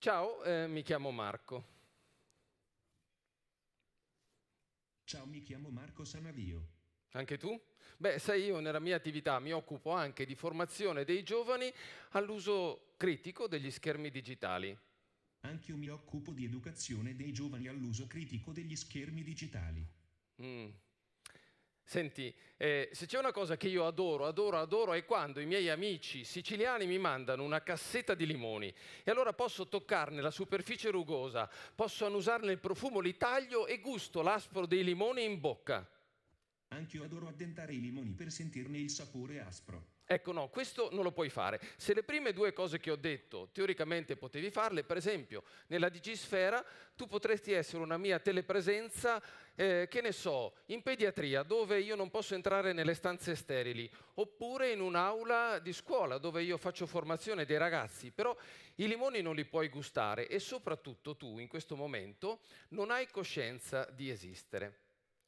Ciao, eh, mi chiamo Marco. Ciao, mi chiamo Marco Sanavio. Anche tu? Beh, sai, io nella mia attività mi occupo anche di formazione dei giovani all'uso critico degli schermi digitali. Anch'io mi occupo di educazione dei giovani all'uso critico degli schermi digitali. Mm. Senti, eh, se c'è una cosa che io adoro, adoro, adoro è quando i miei amici siciliani mi mandano una cassetta di limoni e allora posso toccarne la superficie rugosa, posso annusarne il profumo, li taglio e gusto l'aspro dei limoni in bocca. Anch'io adoro addentare i limoni per sentirne il sapore aspro. Ecco no, questo non lo puoi fare. Se le prime due cose che ho detto teoricamente potevi farle, per esempio nella digisfera tu potresti essere una mia telepresenza, eh, che ne so, in pediatria dove io non posso entrare nelle stanze sterili, oppure in un'aula di scuola dove io faccio formazione dei ragazzi, però i limoni non li puoi gustare e soprattutto tu in questo momento non hai coscienza di esistere.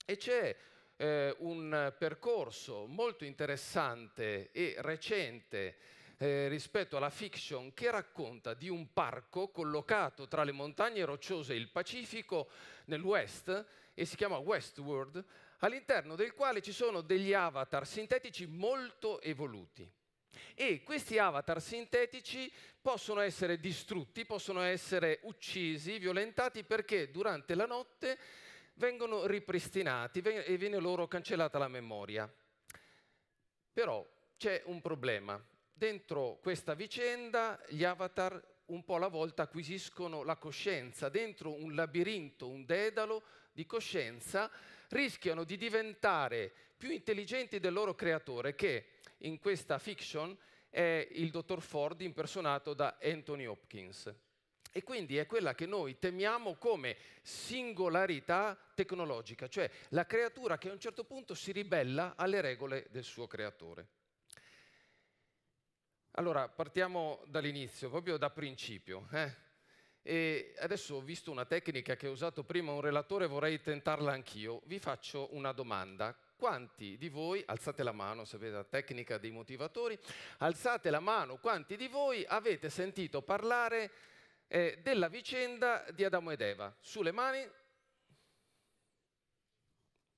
E c'è eh, un percorso molto interessante e recente eh, rispetto alla fiction che racconta di un parco collocato tra le montagne rocciose e il Pacifico nel West e si chiama Westworld, all'interno del quale ci sono degli avatar sintetici molto evoluti. E questi avatar sintetici possono essere distrutti, possono essere uccisi, violentati perché durante la notte vengono ripristinati e viene loro cancellata la memoria. Però c'è un problema. Dentro questa vicenda gli avatar un po' alla volta acquisiscono la coscienza, dentro un labirinto, un dedalo di coscienza, rischiano di diventare più intelligenti del loro creatore, che in questa fiction è il dottor Ford impersonato da Anthony Hopkins. E quindi è quella che noi temiamo come singolarità tecnologica, cioè la creatura che a un certo punto si ribella alle regole del suo creatore. Allora, partiamo dall'inizio, proprio da principio. Eh? E adesso ho visto una tecnica che ha usato prima un relatore, vorrei tentarla anch'io. Vi faccio una domanda. Quanti di voi, alzate la mano, sapete la tecnica dei motivatori, alzate la mano, quanti di voi avete sentito parlare eh, della vicenda di Adamo ed Eva. Sulle mani?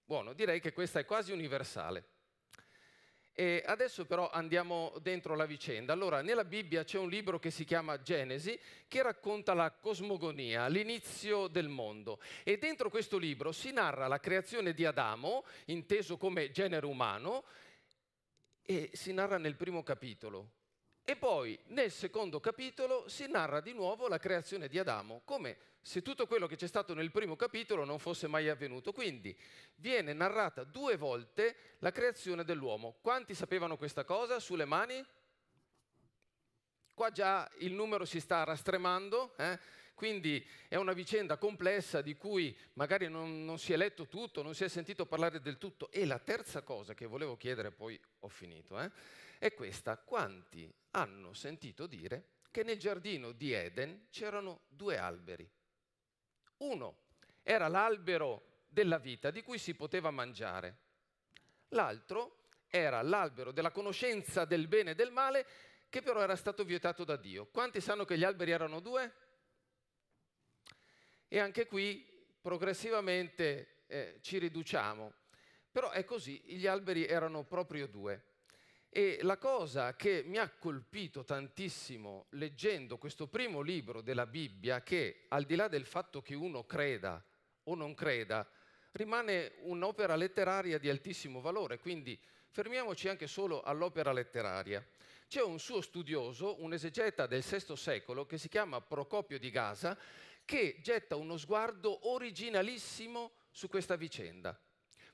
Buono, direi che questa è quasi universale. E adesso però andiamo dentro la vicenda. Allora, nella Bibbia c'è un libro che si chiama Genesi che racconta la cosmogonia, l'inizio del mondo. E dentro questo libro si narra la creazione di Adamo, inteso come genere umano, e si narra nel primo capitolo. E poi nel secondo capitolo si narra di nuovo la creazione di Adamo, come se tutto quello che c'è stato nel primo capitolo non fosse mai avvenuto. Quindi viene narrata due volte la creazione dell'uomo. Quanti sapevano questa cosa sulle mani? Qua già il numero si sta rastremando, eh? quindi è una vicenda complessa di cui magari non, non si è letto tutto, non si è sentito parlare del tutto. E la terza cosa che volevo chiedere, poi ho finito, eh? è questa. Quanti hanno sentito dire che nel giardino di Eden c'erano due alberi? Uno era l'albero della vita di cui si poteva mangiare, l'altro era l'albero della conoscenza del bene e del male che però era stato vietato da Dio. Quanti sanno che gli alberi erano due? E anche qui progressivamente eh, ci riduciamo. Però è così, gli alberi erano proprio due. E la cosa che mi ha colpito tantissimo leggendo questo primo libro della Bibbia, che al di là del fatto che uno creda o non creda, rimane un'opera letteraria di altissimo valore, quindi fermiamoci anche solo all'opera letteraria. C'è un suo studioso, un esegeta del VI secolo, che si chiama Procopio di Gaza, che getta uno sguardo originalissimo su questa vicenda.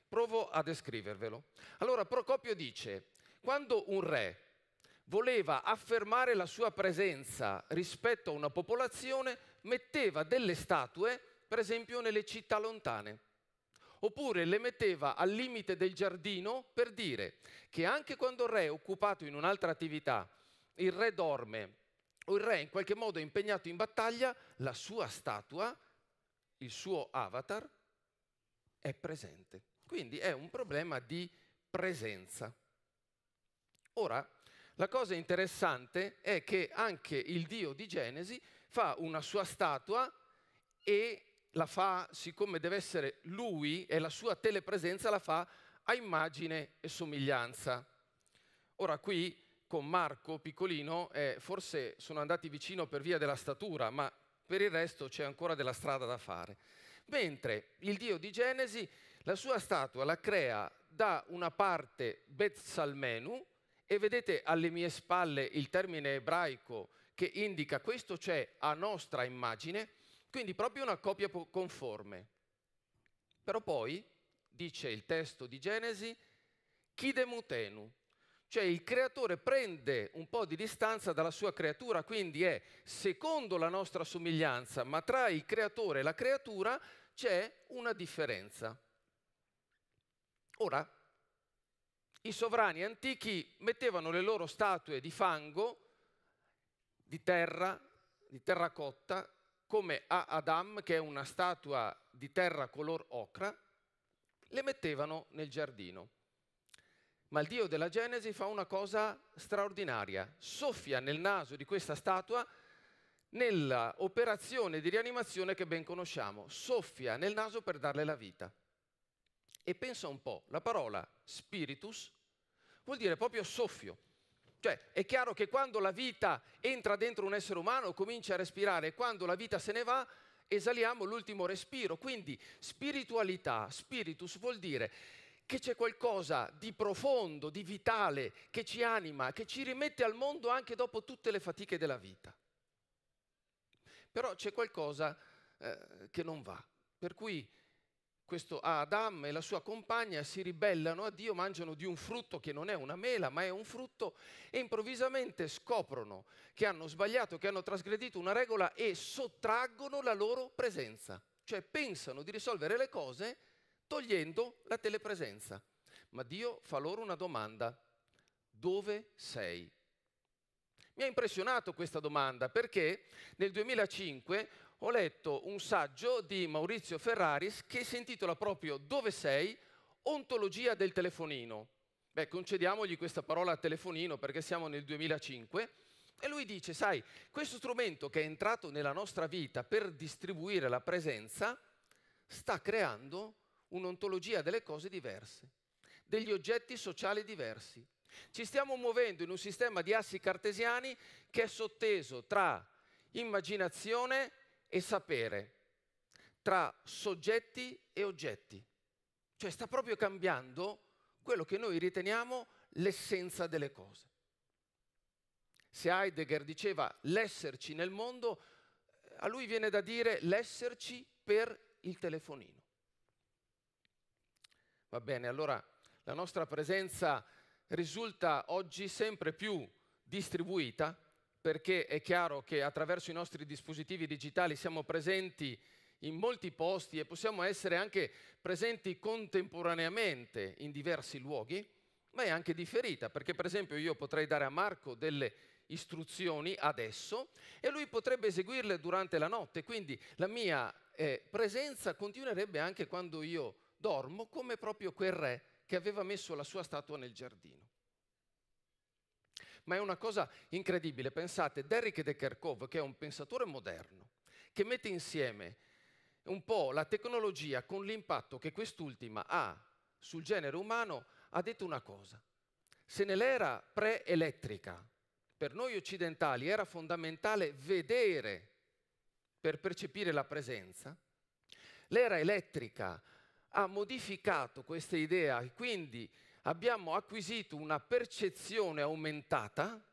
Provo a descrivervelo. Allora Procopio dice, quando un re voleva affermare la sua presenza rispetto a una popolazione, metteva delle statue, per esempio, nelle città lontane. Oppure le metteva al limite del giardino per dire che anche quando il re è occupato in un'altra attività, il re dorme o il re in qualche modo è impegnato in battaglia, la sua statua, il suo avatar, è presente. Quindi è un problema di presenza. Ora, la cosa interessante è che anche il Dio di Genesi fa una sua statua e la fa, siccome deve essere lui e la sua telepresenza, la fa a immagine e somiglianza. Ora qui con Marco Piccolino eh, forse sono andati vicino per via della statura, ma per il resto c'è ancora della strada da fare. Mentre il Dio di Genesi, la sua statua la crea da una parte Salmenu, e vedete alle mie spalle il termine ebraico che indica questo c'è cioè, a nostra immagine, quindi proprio una copia conforme. Però poi, dice il testo di Genesi, chidemutenu, cioè il creatore prende un po' di distanza dalla sua creatura, quindi è secondo la nostra somiglianza, ma tra il creatore e la creatura c'è una differenza. Ora, i sovrani antichi mettevano le loro statue di fango, di terra, di terracotta, come a Adam, che è una statua di terra color ocra, le mettevano nel giardino. Ma il Dio della Genesi fa una cosa straordinaria, soffia nel naso di questa statua nella operazione di rianimazione che ben conosciamo, soffia nel naso per darle la vita. E pensa un po', la parola spiritus vuol dire proprio soffio. Cioè, è chiaro che quando la vita entra dentro un essere umano, comincia a respirare, e quando la vita se ne va, esaliamo l'ultimo respiro. Quindi spiritualità, spiritus vuol dire che c'è qualcosa di profondo, di vitale, che ci anima, che ci rimette al mondo anche dopo tutte le fatiche della vita. Però c'è qualcosa eh, che non va. Per cui questo Adam e la sua compagna si ribellano a Dio, mangiano di un frutto che non è una mela, ma è un frutto e improvvisamente scoprono che hanno sbagliato, che hanno trasgredito una regola e sottraggono la loro presenza. Cioè pensano di risolvere le cose togliendo la telepresenza. Ma Dio fa loro una domanda. Dove sei? Mi ha impressionato questa domanda perché nel 2005 ho letto un saggio di Maurizio Ferraris che si intitola proprio Dove sei? Ontologia del telefonino. Beh, concediamogli questa parola a telefonino perché siamo nel 2005. E lui dice, sai, questo strumento che è entrato nella nostra vita per distribuire la presenza sta creando un'ontologia delle cose diverse, degli oggetti sociali diversi. Ci stiamo muovendo in un sistema di assi cartesiani che è sotteso tra immaginazione, e sapere tra soggetti e oggetti. Cioè sta proprio cambiando quello che noi riteniamo l'essenza delle cose. Se Heidegger diceva l'esserci nel mondo, a lui viene da dire l'esserci per il telefonino. Va bene, allora la nostra presenza risulta oggi sempre più distribuita, perché è chiaro che attraverso i nostri dispositivi digitali siamo presenti in molti posti e possiamo essere anche presenti contemporaneamente in diversi luoghi, ma è anche differita, perché per esempio io potrei dare a Marco delle istruzioni adesso e lui potrebbe eseguirle durante la notte, quindi la mia eh, presenza continuerebbe anche quando io dormo, come proprio quel re che aveva messo la sua statua nel giardino ma è una cosa incredibile. Pensate, Derrick de Kerkhoff, che è un pensatore moderno, che mette insieme un po' la tecnologia con l'impatto che quest'ultima ha sul genere umano, ha detto una cosa. Se nell'era pre-elettrica, per noi occidentali era fondamentale vedere per percepire la presenza, l'era elettrica ha modificato questa idea e quindi abbiamo acquisito una percezione aumentata,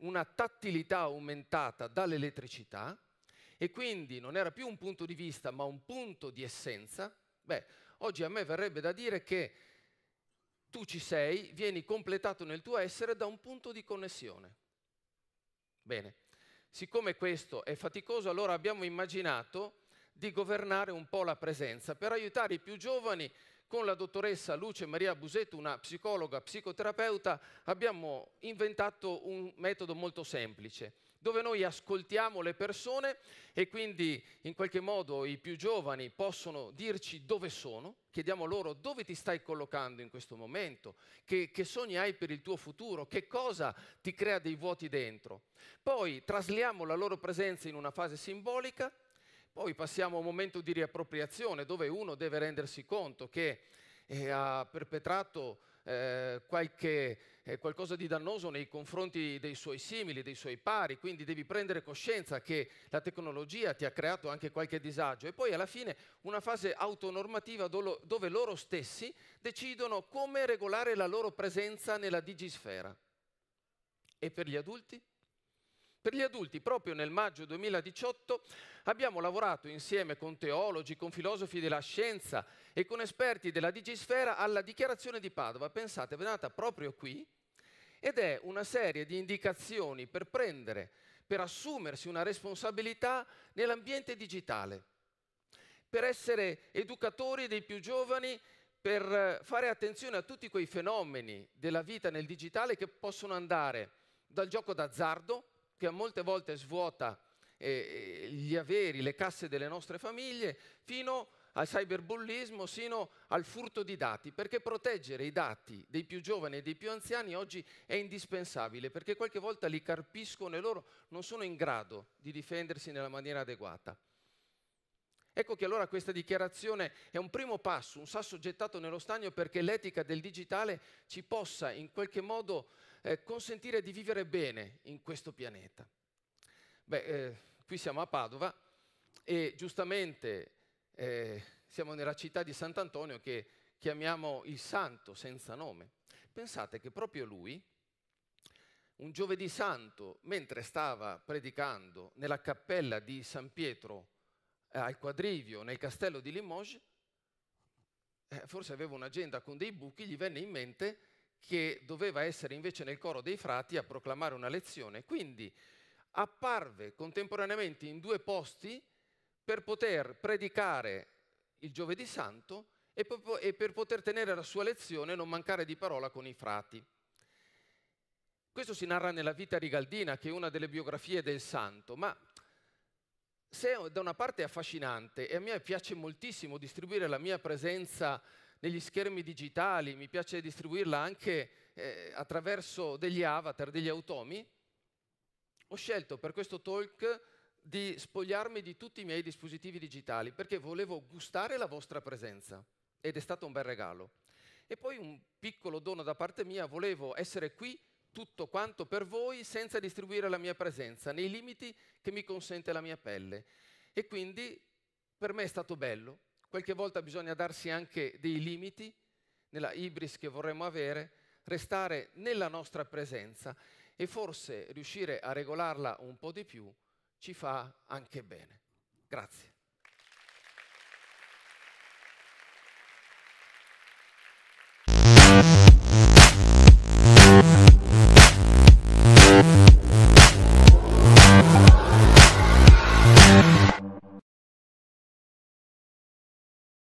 una tattilità aumentata dall'elettricità e quindi non era più un punto di vista ma un punto di essenza, beh, oggi a me verrebbe da dire che tu ci sei, vieni completato nel tuo essere da un punto di connessione. Bene, siccome questo è faticoso, allora abbiamo immaginato di governare un po' la presenza per aiutare i più giovani con la dottoressa Luce Maria Busetto, una psicologa psicoterapeuta, abbiamo inventato un metodo molto semplice dove noi ascoltiamo le persone e quindi in qualche modo i più giovani possono dirci dove sono, chiediamo loro dove ti stai collocando in questo momento, che, che sogni hai per il tuo futuro, che cosa ti crea dei vuoti dentro. Poi trasliamo la loro presenza in una fase simbolica poi passiamo a un momento di riappropriazione dove uno deve rendersi conto che eh, ha perpetrato eh, qualche, eh, qualcosa di dannoso nei confronti dei suoi simili, dei suoi pari, quindi devi prendere coscienza che la tecnologia ti ha creato anche qualche disagio e poi alla fine una fase autonormativa dolo, dove loro stessi decidono come regolare la loro presenza nella digisfera. E per gli adulti? Per gli adulti, proprio nel maggio 2018, abbiamo lavorato insieme con teologi, con filosofi della scienza e con esperti della Digisfera alla dichiarazione di Padova. Pensate, è nata proprio qui ed è una serie di indicazioni per prendere, per assumersi una responsabilità nell'ambiente digitale, per essere educatori dei più giovani per fare attenzione a tutti quei fenomeni della vita nel digitale che possono andare dal gioco d'azzardo che molte volte svuota eh, gli averi, le casse delle nostre famiglie, fino al cyberbullismo, sino al furto di dati, perché proteggere i dati dei più giovani e dei più anziani oggi è indispensabile, perché qualche volta li carpiscono e loro non sono in grado di difendersi nella maniera adeguata. Ecco che allora questa dichiarazione è un primo passo, un sasso gettato nello stagno perché l'etica del digitale ci possa in qualche modo eh, consentire di vivere bene in questo pianeta. Beh, eh, qui siamo a Padova e giustamente eh, siamo nella città di Sant'Antonio che chiamiamo il santo senza nome. Pensate che proprio lui, un giovedì santo, mentre stava predicando nella cappella di San Pietro eh, al quadrivio nel castello di Limoges, eh, forse aveva un'agenda con dei buchi, gli venne in mente che doveva essere invece nel coro dei frati a proclamare una lezione. Quindi apparve contemporaneamente in due posti per poter predicare il giovedì santo e per poter tenere la sua lezione e non mancare di parola con i frati. Questo si narra nella vita rigaldina, che è una delle biografie del santo, ma se da una parte è affascinante e a me piace moltissimo distribuire la mia presenza negli schermi digitali, mi piace distribuirla anche eh, attraverso degli avatar, degli automi, ho scelto per questo talk di spogliarmi di tutti i miei dispositivi digitali perché volevo gustare la vostra presenza ed è stato un bel regalo. E poi un piccolo dono da parte mia, volevo essere qui tutto quanto per voi senza distribuire la mia presenza, nei limiti che mi consente la mia pelle. E quindi per me è stato bello, qualche volta bisogna darsi anche dei limiti nella ibris che vorremmo avere, restare nella nostra presenza e forse riuscire a regolarla un po' di più ci fa anche bene. Grazie.